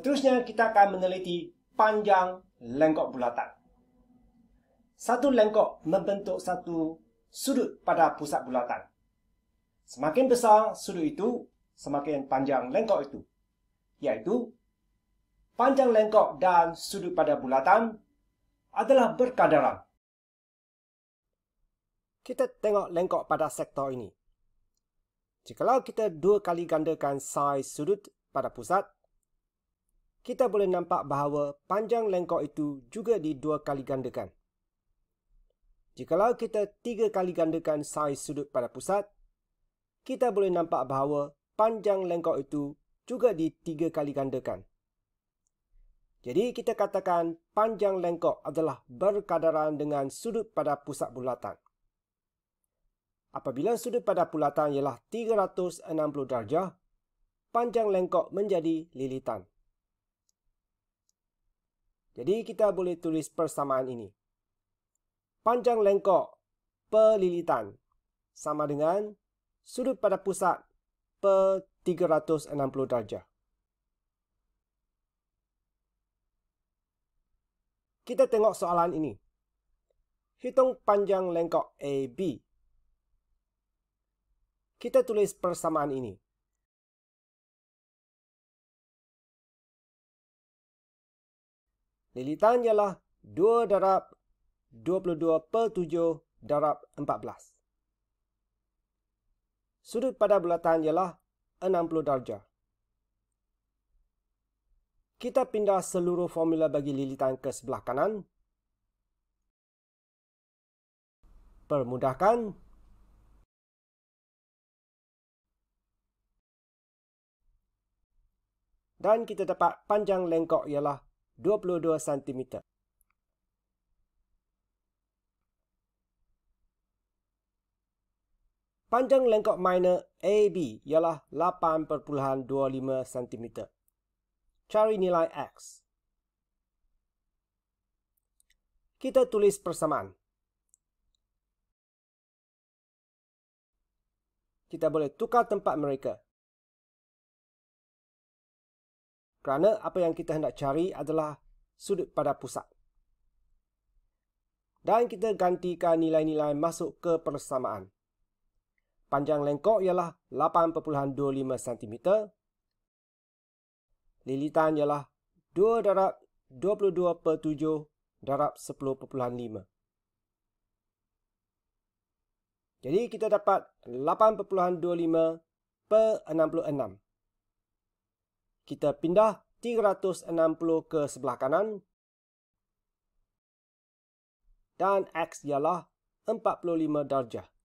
Seterusnya kita akan meneliti panjang lengkok bulatan. Satu lengkok membentuk satu sudut pada pusat bulatan. Semakin besar sudut itu, semakin panjang lengkok itu. Yaitu, panjang lengkok dan sudut pada bulatan adalah berkadaran. Kita tengok lengkok pada sektor ini. Jikalau kita dua kali gandakan saiz sudut pada pusat, kita boleh nampak bahawa panjang lengkok itu juga di dua kali gandakan. Jikalau kita tiga kali gandakan saiz sudut pada pusat, kita boleh nampak bahawa panjang lengkok itu juga di tiga kali gandakan. Jadi kita katakan panjang lengkok adalah berkadaran dengan sudut pada pusat bulatan. Apabila sudut pada bulatan ialah 360 darjah, panjang lengkok menjadi lilitan. Jadi kita boleh tulis persamaan ini. Panjang lengkok perlilitan sama dengan sudut pada pusat per 360 darjah. Kita tengok soalan ini. Hitung panjang lengkok AB. Kita tulis persamaan ini. Lilitan ialah 2 darab 22 per 7 darab 14. Sudut pada bulatan ialah 60 darjah. Kita pindah seluruh formula bagi lilitan ke sebelah kanan. Permudahkan. Dan kita dapat panjang lengkok ialah 22 cm. Panjang lengkok minor AB ialah 8.25 cm. Cari nilai X. Kita tulis persamaan. Kita boleh tukar tempat mereka. kerana apa yang kita hendak cari adalah sudut pada pusat. Dan kita gantikan nilai-nilai masuk ke persamaan. Panjang lengkok ialah 8.25 cm. Lilitan ialah 2 darab 22 per 7 darab 10.5. Jadi kita dapat 8.25 per 66. Kita pindah 360 ke sebelah kanan. Dan X ialah 45 darjah.